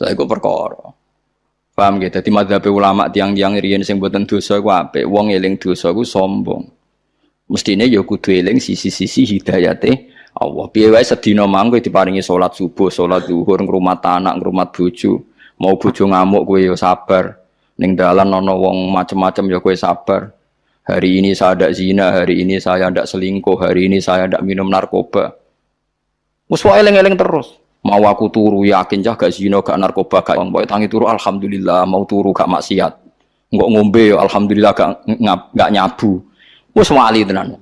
Saya gue perkara. Paham gitu. Dadi pe ulama tiang-tiang irian sing buatan dosa iku ape, Wong eling dosa gue sombong. Mestinya ya kudu eling sisi-sisi hidayate Allah. Piye wae sedina mangko diparingi solat subuh, salat zuhur, ngrumat anak, ngrumat bojo. Mau bojo ngamuk kowe ya sabar. Ning dalan ana wong macem-macem ya kowe sabar. Hari ini saya tidak zina, hari ini saya tidak selingkuh, hari ini saya tidak minum narkoba. Muswa eleng-eleng terus mau aku turu yakin jah gak zino gak narkoba gak boy tangi turu alhamdulillah mau turu gak maksiat nggak ngombe alhamdulillah gak ngap, gak nyabu wis wali tenan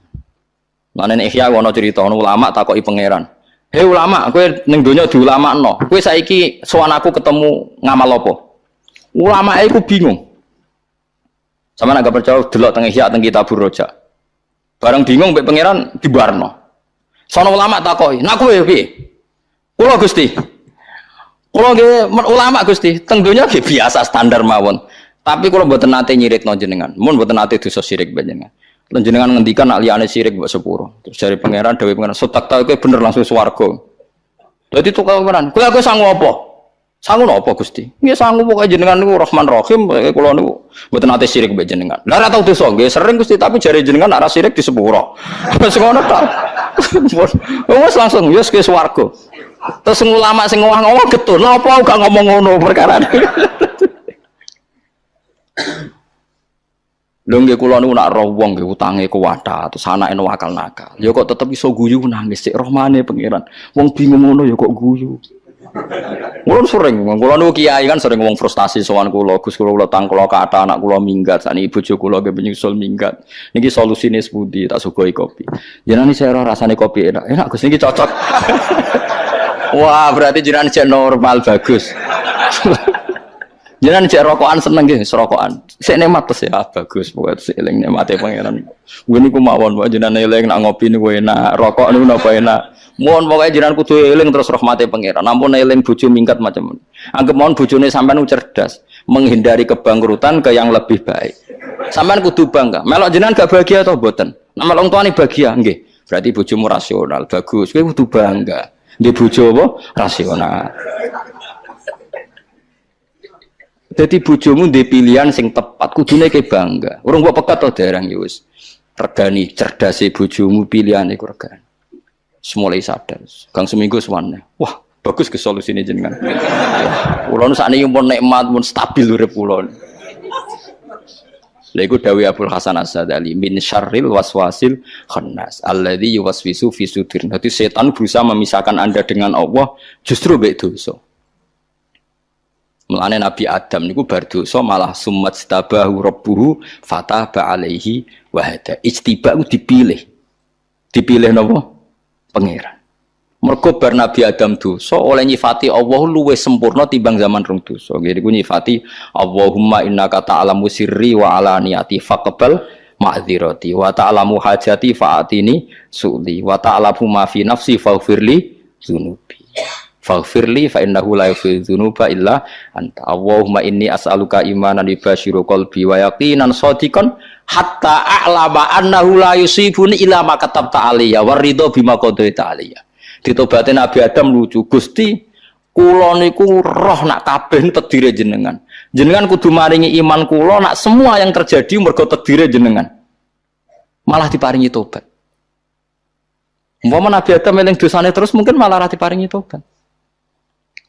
Mana nih ya wono cerita ulama takoi pangeran. Hei ulama, kue neng dunia di ulama no. Kue saiki soan aku ketemu ngamalopo Ulama aku bingung. Sama naga percaya delok tengah ya teng kita buroja. Bareng bingung be pangeran di Barno. Sono ulama takoi, nak kue Kulo Gusti. Kulo nggih ulama Gusti, teng donya biasa standar mawon. Tapi kulo buat nanti nyirikno jenengan, mun buat nanti dosa sirik panjenengan. Lan jenengan ngendikan nak liyane sirik mbok sepuro. Terus dari pangeran dewe pangeran setak ta kowe bener langsung swarga. Dadi tukang pangeran, kowe aku sanggup apa? Sanggup apa Gusti? Iya sanggup pokoke jenengan niku Rahman Rahim, kulo niku buat nanti sirik mbek jenengan. Lah ora tau dosa gue sering Gusti tapi jare jenengan arah ra sirik disepuro. Wis ngono ta. Wes langsung yo ke swarga. Terus ulama sing ngomong-ngomong getun, apa gak ngomong ngono perkara. Lho nggih kula niku nak roh wong nggih utange kuwata, terus anake wakal nakal. Ya kok tetep iso guyu nangis sik rohmane pangeran. Wong bingung ngono ya kok guyu. Mulai sering, kulo nu kiai kan sering ngomong frustasi soal kulo, gus kulo ulo tang kulo kata anak kulo minggat, saat ibu cucu kulo gak menyusul minggat. Niki solusinya sebudi tak sugoi kopi. Jangan ya nih saya rasanya kopi enak, enak gus niki cocok. Wah berarti jiran cek normal bagus. Jangan cek rokokan seneng gitu, serokokan. cek nikmat tuh ah, ya bagus, buat saya eling ya pangeran. Gue ini kumawon, buat jangan eling nak ngopi nih gue enak, rokok nih napa enak. Mohon pokoknya jangan kutu eling terus rahmati pangeran. Namun eling bucu mingkat macam ini. Anggap mohon bujune sampean cerdas, menghindari kebangkrutan ke yang lebih baik. Sampean kutu bangga. Melok jangan gak bahagia atau boten? Nama orang tua nih bahagia, gih Berarti bujumu rasional, bagus. Gue kutu bangga. Di bucu apa? Rasional. Jadi bujumu di pilihan sing tepat, kudune kayak bangga. Orang buat pekat tuh daerah yus. Ya regani si bujumu pilihan itu regani. Semulai sadar. Kang seminggu semuanya. Wah, bagus ke solusi ini jenengan. pulau saat ini naik nikmat pun stabil dulu pulau Lego Dawi Abdul Hasan Asadali min syarril waswasil khannas alladzi yuwaswisu fi sudur. Nanti setan berusaha memisahkan Anda dengan Allah justru begitu. dosa. Mulane Nabi Adam niku bar dosa malah sumat stabahu rabbuhu fataba alaihi wa hada. Ijtiba dipilih. Dipilih napa? Pangeran. Mergo bar Nabi Adam dosa oleh nyifati Allah luwe sempurna timbang zaman rung dosa. Jadi ku nyifati Allahumma innaka ta'lamu sirri wa alaniati faqbal ma'dzirati wa ta'lamu hajati fa'atini su'li wa ta'lamu ma fi nafsi faghfirli dzunubi. Faghfirli fa innahu la yaghfirunuba illa anta. Allahumma inni as'aluka imanan yubashiru qalbi wa yaqinan shadiqan hatta a'lama annahu la yusibuni illa ma katabta alayya wa ridho bima qadaita alayya. Ditobate Nabi Adam lucu. Gusti, kula niku roh nak kabeh tedire jenengan. Jenengan kudu maringi iman kula nak semua yang terjadi mergo tedire jenengan. Malah diparingi tobat. Umpama Nabi Adam eling dosane terus mungkin malah ra diparingi tobat.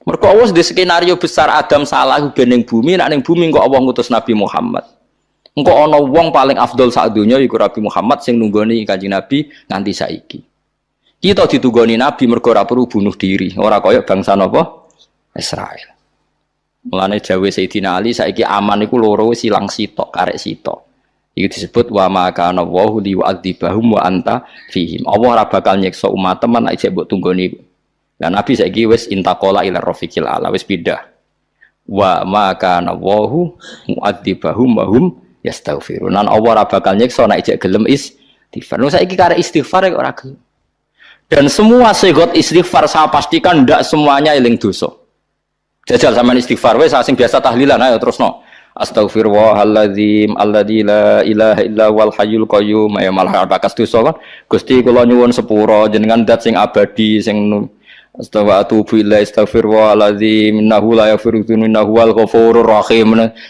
Mergo awas di skenario besar Adam salah bening bumi, nak ning bumi kok Allah ngutus Nabi Muhammad. Engko ono wong paling afdol saat dunia iku Nabi Muhammad sing nunggoni kaji Nabi nganti saiki. Kita ditunggoni Nabi mergo ora perlu bunuh diri, ora koyok bangsa napa? Israel. Mulane Jawa Sayyidina Ali saiki aman iku loro silang sitok, karek sitok. Iku disebut wa maka kana wa liwa'adzibahum wa anta fihim. Allah ora bakal nyiksa umat teman nek jek mbok tunggoni Nah Nabi saiki wes intakola ila rafiqil ala wis pindah. Wa ma kana wahu mu'adzibahum wa hum yastaghfirun. Nan Allah ra bakal nyiksa nek ijek gelem istighfar. nusa iki kare istighfar ya ora Dan semua segot istighfar saya pastikan ndak semuanya eling dosa. Jajal sama istighfar wes asing biasa tahlilan ayo terus no. Astagfirullahaladzim alladzi la ilaha illa wal hayyul qayyum ya malah bakas dosa kan. Gusti kula nyuwun sepura jenengan dat sing abadi sing Astawa atubu illa istaghfirullah alladzi la yaghfiru dzunuba wal ghafurur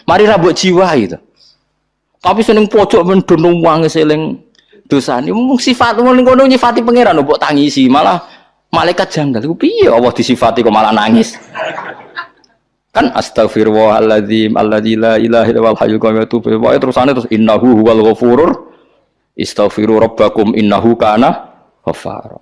Mari rabuk jiwa itu. Tapi seneng pojok mendunung wang seling ini Mung sifat mung kono nyifati pangeran mbok tangisi, malah malaikat janggal. Ku piye Allah disifati kok malah nangis. kan astagfirullahaladzim alladzi la ilaha illa wal hayyul qayyum terus terusane terus innahu huwal ghafurur istaghfiru rabbakum innahu kana ghafara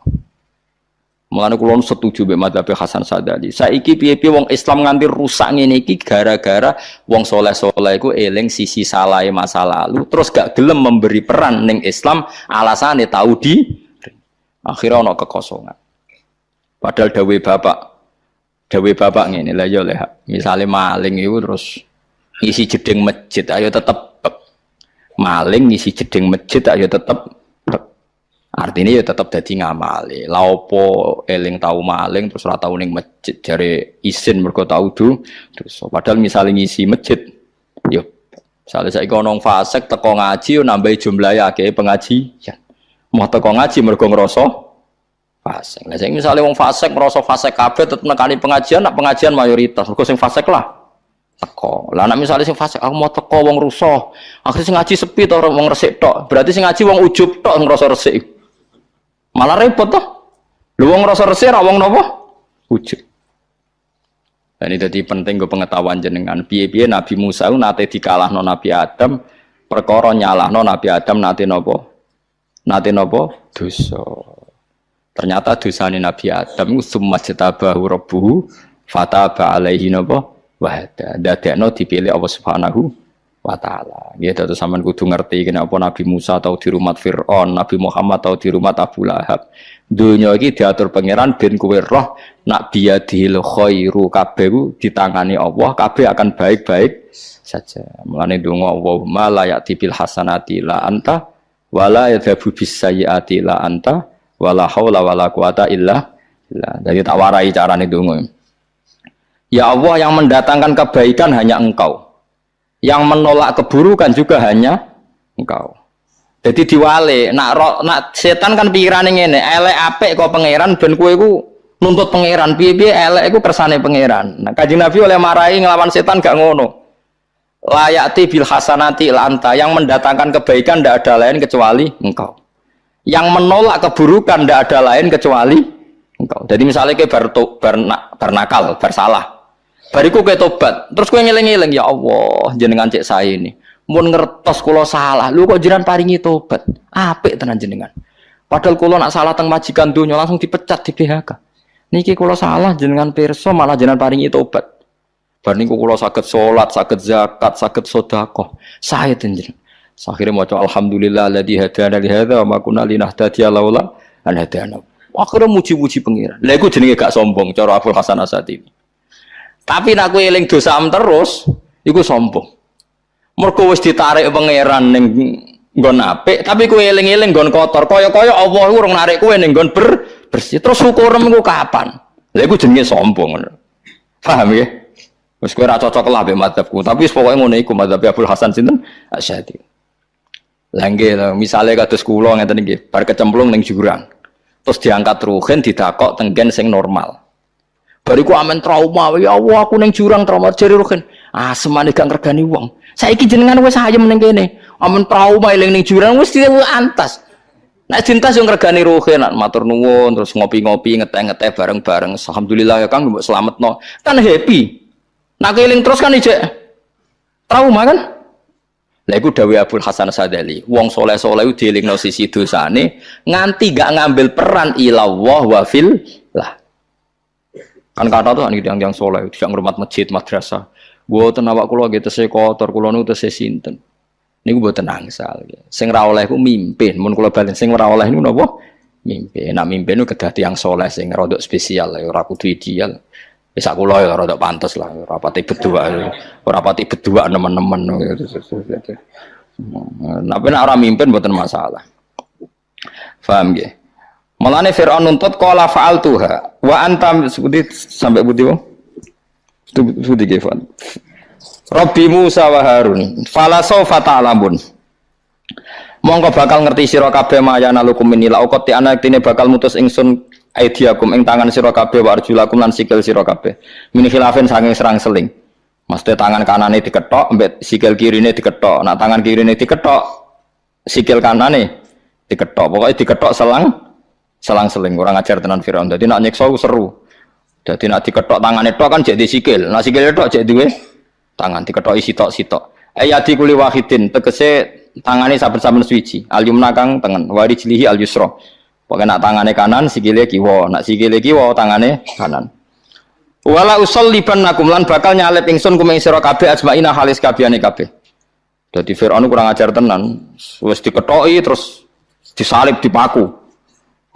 Mulane kula setuju mbek madzhab Hasan Sadali. Saiki piye-piye wong Islam nganti rusak ngene iki gara-gara wong soleh-soleh iku eling sisi salahe masa lalu terus gak gelem memberi peran ning Islam alasane tau di akhirnya ana kekosongan. Padahal dawe bapak dawe bapak ngene lah ya Misalnya Misale maling itu terus ngisi jeding masjid ayo tetep maling ngisi jeding masjid ayo tetep Artinya ya tetap jadi ngamali. E. Laopo eling tahu maling terus ratau tahu ning masjid cari izin mereka tahu tuh Terus padahal misalnya ngisi masjid yo ya, misalnya saya nong fasek teko ngaji yo nambah jumlah ya kayak pengaji ya. Mau teko ngaji mereka ngeroso fasek. nah saya misalnya wong fasek ngeroso fasek kafe tetep nekani pengajian nak pengajian mayoritas mereka sing fasek lah teko. Lah nak misalnya sing fasek aku mau teko wong rusuh, akhirnya sing ngaji sepi to wong resik tok. Berarti sing ngaji wong ujub tok ngeroso resik. Malah repot toh. Lu wong rasa resih wong nopo Ujug. Dan itu jadi penting gue pengetahuan jenengan. piye Nabi Musa itu nate dikalahno Nabi Adam, perkara nyalahno Nabi Adam nate nopo? Nate nopo? Dosa. Ternyata dosane Nabi Adam summa jatabahu rabbuhu fataba alaihi nopo? Wahada. Dadekno dipilih Allah Subhanahu wa taala. Nggih dados sampean kudu ngerti kena apa Nabi Musa tau di rumah Firaun, Nabi Muhammad tau di rumah Abu Lahab. Dunia iki diatur pangeran ben kowe roh nak biyadil khairu kabeh ditangani Allah, kabeh akan baik-baik saja. Mulane donga Allahumma la ya'ti bil hasanati la anta wala yadhabu bis la anta wala haula wala quwata illa billah. Jadi tak warai carane donga. Ya Allah yang mendatangkan kebaikan hanya Engkau. Yang menolak keburukan juga hanya engkau. Jadi diwale, nak roh, nak setan kan pikiran ini, elek ape kau pangeran dan kue ku nuntut pangeran, piye piye elek ku kersane pangeran. Nah, kaji nabi oleh marahi ngelawan setan gak ngono. layak bil hasanati lanta yang mendatangkan kebaikan tidak ada lain kecuali engkau. Yang menolak keburukan tidak ada lain kecuali engkau. Jadi misalnya kayak bernak bernakal, bersalah, Bariku kayak tobat, terus kue ngeling-eling ya Allah, jenengan cek saya ini. mau ngertos kula salah, lu kok jiran paringi tobat. Apik tenan jenengan. Padahal kula nak salah teng majikan dunia langsung dipecat di PHK. Niki kula salah jenengan perso malah jenengan paringi tobat. Bani ku kula saged salat, saged zakat, saged sedekah. Sae tenjen. Akhirnya maca alhamdulillah ladzi hadana li hadza wa ma kunna linahtadiya laula an hadana. Akhirnya muji-muji pengiran. Lha iku jenenge gak sombong cara Abdul Hasan Asad ini. Tapi nak kowe eling dosam terus, iku sombong. Mergo wis ditarik pangeran ning nggon apik, tapi kowe eling-eling nggon kotor. Kaya-kaya Allah iku urung narik kowe ning nggon ber bersih. Terus syukurem iku kapan? Lha iku jenenge sombong ngono. Paham ya? Wis kowe ora cocok lah mbek madzhabku, tapi wis pokoke ngono iku madzhab Abdul Hasan sinten? Asyadi. Lah nggih, misale kados kula ngeten iki, bar kecemplung ning jurang. Terus diangkat ruhin didakok tenggen sing normal. Bariku aman trauma, ya Allah aku neng jurang trauma jari rukin. Ah semanis gak ngergani wong. saya jenengan wes aja ning kene. Amen trauma ileng neng jurang wes wis antas. Nah cinta yang ngergani rukin, nak matur nuwun, terus ngopi-ngopi, ngeteh-ngeteh bareng-bareng. Alhamdulillah ya kang, selamat no. Kan happy. Nah keling terus kan ijek. Trauma kan? Lah iku dawuh Abdul Hasan Sadali, wong soleh-soleh dilingno sisi dosane nganti gak ngambil peran ilah wah wafil Kan kata tuh nih gitu, yang yang soleh, tidak ngurmat masjid, madrasah. Gue tenawak kulo gitu saya kotor, kulo nu saya sinten. Ini gue tenang sal. Ya. Sing rawleh gue mimpin, mun kulo balik sing rawleh ini nopo mimpin. Nah mimpin nu kedati yang soleh, sing rodok spesial, ya Raku ideal. Bisa kulo ya rodok pantas lah, ya, rapati berdua, ya. rapati berdua teman-teman. Tapi nak orang mimpin buat masalah. Faham gak? Malane Fir'aun nuntut kola faal tuha wa antam seperti sampai budi wong. Budi Gefan. Robbi Musa wa Harun. Fala sofa ta'lamun. Mongko bakal ngerti sira kabeh mayana lukum minila ukoti anak tine bakal mutus ingsun aidiakum ing tangan sira kabeh wa arjulakum lan sikil sira kabeh. Min khilafin saking serang seling. Maksudnya tangan kanane diketok, mbek sikil kirine diketok. Nak tangan kirine diketok, sikil kanane diketok. Pokoknya diketok selang selang-seling orang ajar tenan Firaun. Jadi nak nyekso seru. Jadi nak diketok tangane tok kan jadi sikil. nak sikil tok jadi duwe tangan diketok isi tok sitok. Ayati kuli wahidin tegese tangane saben-saben suci. alyum kang tengen wari jilihi al yusra. Pokoke nak tangane kanan sikile kiwa, nak sikile kiwa tangane kanan. Wala usalliban nakum lan bakal nyalep ingsun kumeng sira kabeh ajmaina halis kabehane kabeh. Dadi Firaun kurang ajar tenan. Wis diketoki terus disalib dipaku.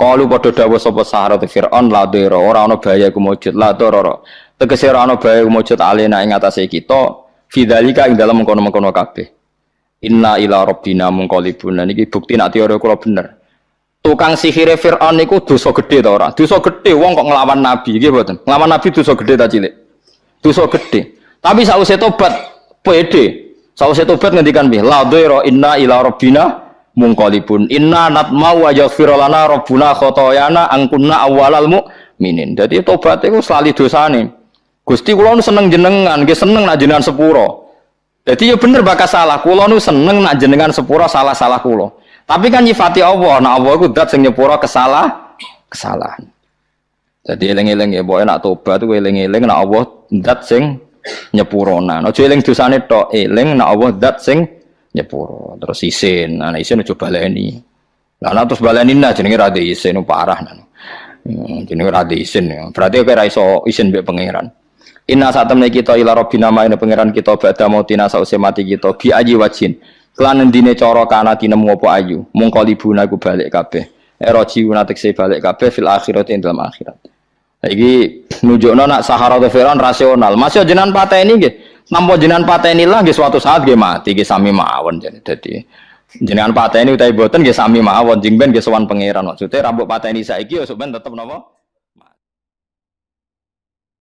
Kalu padha dawuh sapa saharat Fir'aun la dira ora ana bahaya iku mujud la dira. Tegese ora ana bahaya iku mujud alena ing atase kita fidzalika ing dalem mengkono-mengkono kabeh. Inna ila rabbina munqalibun. Nah, niki bukti nak teori kula bener. Tukang sihire Fir'aun niku dosa gedhe ta ora? Dosa gedhe wong kok nglawan nabi nggih mboten. Nglawan nabi dosa gedhe ta cilik? Dosa gedhe. Tapi sausé tobat pede. Sausé tobat ngendikan piye? La dira inna ila rabbina mungkolibun inna natma wa yaghfir lana rabbuna kotoyana angkunna awalalmu minin. Jadi tobat itu selalu dosane. Gusti kula nu seneng jenengan, nggih seneng nak jenengan sepuro. Jadi ya bener bakal salah, kula nu seneng nak jenengan sepuro salah-salah kula. Tapi kan nyifati Allah, nah Allah itu dat sing nyepuro kesalah kesalahan. Jadi eleng-eleng ya, boleh nak tobat itu eleng-eleng, nak Allah dat sing nyepuronan. Ojo eling nih, to eleng, nak Allah dat sing nyepuro terus isin ana isin coba baleni lah terus baleni nah jenenge ra isin oh, parah nah hmm, jenenge ra isin ya. berarti ra iso isin mbek pangeran Inna saat kita ila robbina ma ina pangeran kita ba'da nasa usia mati kita bi aji wajin. Kelan endine cara kana tinemu apa ayu. Mung kalibuna iku balik kabeh. Eroji se balik kabeh fil akhirat ing dalam akhirat. Iki nujuk nak Sahara Fir'aun rasional. Masih jenengan pateni nggih nampo jenengan pateni lah nggih suatu saat nggih mati nggih sami mawon jadi dadi jenengan pateni utawi boten nggih sami mawon jing ben nggih sowan pangeran maksudnya rambut pateni saiki ya sok ben tetep napa